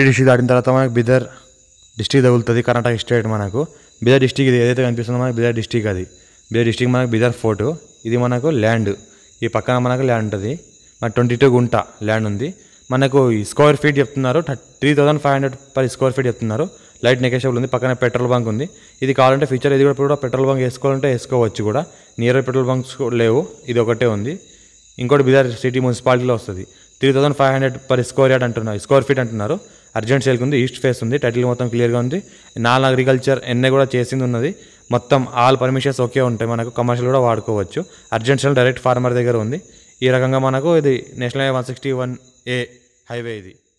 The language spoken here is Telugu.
టీడీసీ దాటిన తర్వాత మనకు బిదర్ డిస్టిక్ తగులుతుంది కర్ణాటక స్టేట్ మనకు బిదర్ డిస్టిక్ ఇది ఏదైతే కనిపిస్తుందో మనకు బిదర్ డిస్టిక్ అది బిదర్ డిస్టిక్ మనకు బిదర్ ఫోర్టు ఇది మనకు ల్యాండ్ ఈ పక్కన మనకు ల్యాండ్ ఉంటుంది మన ట్వంటీ టూ గుంట ల్యాండ్ ఉంది మనకు స్క్వేర్ ఫీట్ చెప్తున్నారు three thousand five hundred per square feet చెప్తున్నారు లైట్ నెగోషియబుల్ ఉంది పక్కన పెట్రోల్ బంక్ ఉంది ఇది కావాలంటే ఫ్యూచర్ ఇది కూడా పెట్రోల్ బంక్ వేసుకోవాలంటే వేసుకోవచ్చు కూడా నియర్ పెట్రోల్ బంక్స్ లేవు ఇది ఒకటే ఉంది ఇంకోటి బిదార్ సిటీ మున్సిపాలిటీలో వస్తుంది three thousand five hundred per square yard అంటున్నారు స్క్వేర్ ఫీట్ అంటున్నారు అర్జెంట్ సేల్కి ఉంది ఈస్ట్ ఫేస్ ఉంది టైటిల్ మొత్తం క్లియర్గా ఉంది నాన్ అగ్రికల్చర్ ఎన్ఏ కూడా చేసింది ఉన్నది మొత్తం ఆల్ పర్మిషన్స్ ఓకే ఉంటాయి మనకు కమర్షియల్ కూడా వాడుకోవచ్చు అర్జెంట్ సేల్ డైరెక్ట్ ఫార్మర్ దగ్గర ఉంది ఈ రకంగా మనకు ఇది national highway one sixty one A highway ఇది